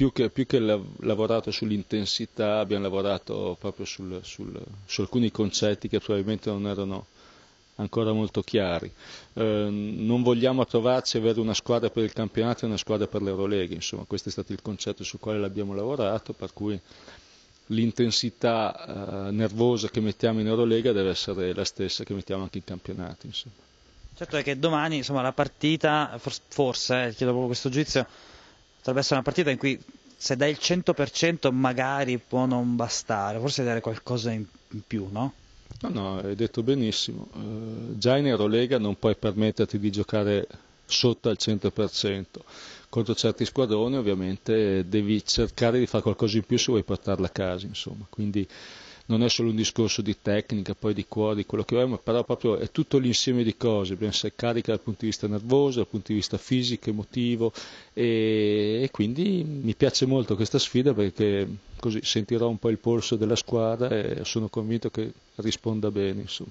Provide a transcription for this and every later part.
più che, più che la, lavorato sull'intensità abbiamo lavorato proprio sul, sul, su alcuni concetti che probabilmente non erano ancora molto chiari. Eh, non vogliamo trovarci ad avere una squadra per il campionato e una squadra per l'Eurolega, insomma, questo è stato il concetto sul quale l'abbiamo lavorato, per cui l'intensità eh, nervosa che mettiamo in Eurolega deve essere la stessa che mettiamo anche in campionato. Insomma. Certo è che domani insomma, la partita, forse, chiedo proprio questo giudizio, potrebbe essere una partita in cui se dai il 100% magari può non bastare, forse dare qualcosa in più, no? No, no, hai detto benissimo. Eh, già in Eurolega non puoi permetterti di giocare sotto al 100%. Contro certi squadroni ovviamente devi cercare di fare qualcosa in più se vuoi portarla a casa, insomma. Quindi non è solo un discorso di tecnica, poi di cuore, di quello che vuoi, ma però proprio è tutto l'insieme di cose, bisogna essere carica dal punto di vista nervoso, dal punto di vista fisico, emotivo e, e quindi mi piace molto questa sfida perché così sentirò un po' il polso della squadra e sono convinto che risponda bene. Insomma.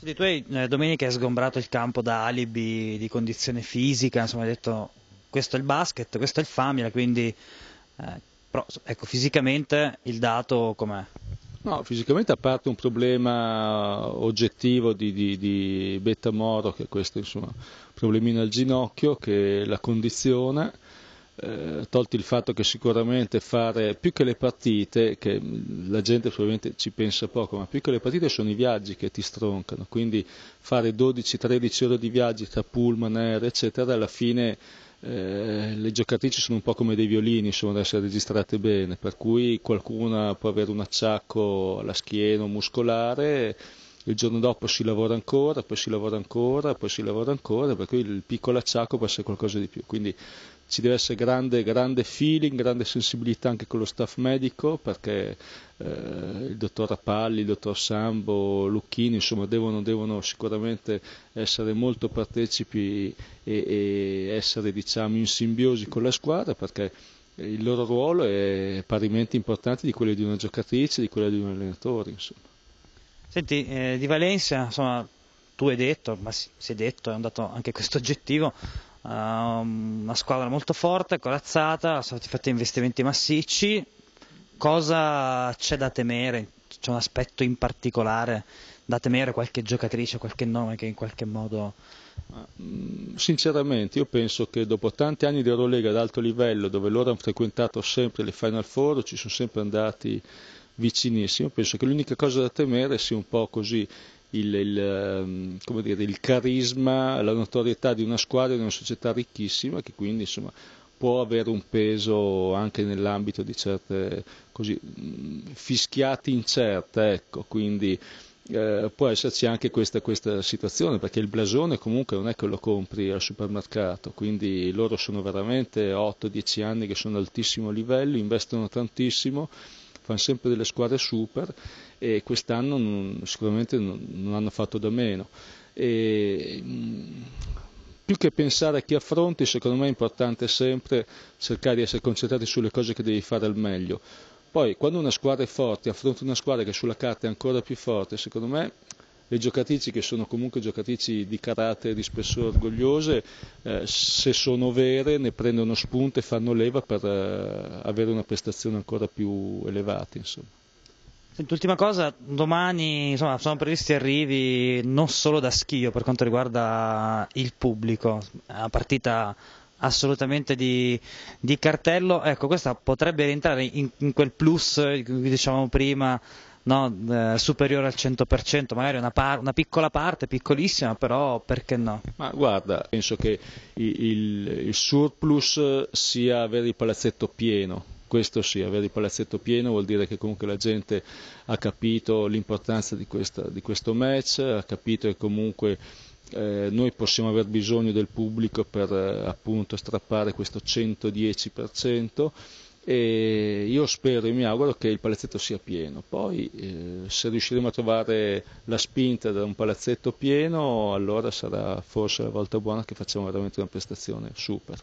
tu hai, eh, domenica hai sgombrato il campo da alibi di condizione fisica, insomma hai detto questo è il basket, questo è il Famila, quindi eh, però, ecco, fisicamente il dato com'è? No, fisicamente a parte un problema oggettivo di, di, di Betta Moro, che è questo insomma, problemino al ginocchio che la condiziona, eh, tolti il fatto che sicuramente fare più che le partite, che la gente probabilmente ci pensa poco, ma più che le partite sono i viaggi che ti stroncano, quindi fare 12-13 ore di viaggi tra pullman, aereo, eccetera, alla fine eh, le giocatrici sono un po' come dei violini, sono da essere registrate bene, per cui qualcuna può avere un acciacco alla schiena o muscolare il giorno dopo si lavora ancora, poi si lavora ancora, poi si lavora ancora, per cui il piccolo acciacco può essere qualcosa di più. Quindi ci deve essere grande, grande feeling, grande sensibilità anche con lo staff medico, perché eh, il dottor Appalli, il dottor Sambo, Lucchini, insomma, devono, devono sicuramente essere molto partecipi e, e essere diciamo, in simbiosi con la squadra, perché il loro ruolo è parimenti importante di quello di una giocatrice, di quello di un allenatore. Insomma. Senti, eh, di Valencia, insomma, tu hai detto, ma si, si è detto, è andato anche questo oggettivo, uh, una squadra molto forte, corazzata, sono stati fatti investimenti massicci, cosa c'è da temere? C'è un aspetto in particolare da temere, qualche giocatrice, qualche nome che in qualche modo... Ehm, Sinceramente io penso che dopo tanti anni di Eurolega ad alto livello, dove loro hanno frequentato sempre le Final Four, ci sono sempre andati vicinissimo, penso che l'unica cosa da temere sia un po' così il, il, ehm, dire, il carisma, la notorietà di una squadra, di una società ricchissima che quindi insomma, può avere un peso anche nell'ambito di certe così, fischiate incerte, ecco, quindi eh, può esserci anche questa, questa, situazione, perché il blasone comunque non è che lo compri al supermercato, quindi loro sono veramente 8-10 anni che sono altissimo livello, investono tantissimo fanno sempre delle squadre super e quest'anno non, sicuramente non, non, hanno fatto da meno. E, mm, più che pensare a chi affronti, secondo me è importante sempre cercare di essere concentrati sulle cose che devi fare al meglio. Poi, quando una squadra è forte, affronti una squadra che sulla carta è ancora più forte, secondo me le giocatrici che sono comunque giocatrici di carattere, di spessore, orgogliose, eh, se sono vere ne prendono spunto e fanno leva per eh, avere una prestazione ancora più elevata. Insomma. L'ultima cosa, domani insomma, sono previsti arrivi non solo da Schio per quanto riguarda il pubblico, una partita assolutamente di, di cartello, ecco questa potrebbe rientrare in, in quel plus che dicevamo prima no, eh, superiore al 100%, magari una, par- una, piccola parte, piccolissima, però perché no? Ma guarda, penso che il, il surplus sia avere il palazzetto pieno, questo sì, avere il palazzetto pieno vuol dire che comunque la gente ha capito l'importanza di, questa, di questo match, ha capito che comunque eh, noi possiamo aver bisogno del pubblico per eh, appunto strappare questo 110% e io spero e mi auguro che il palazzetto sia pieno. Poi eh, se riusciremo a trovare la spinta da un palazzetto pieno, allora sarà forse la volta buona che facciamo veramente una prestazione super.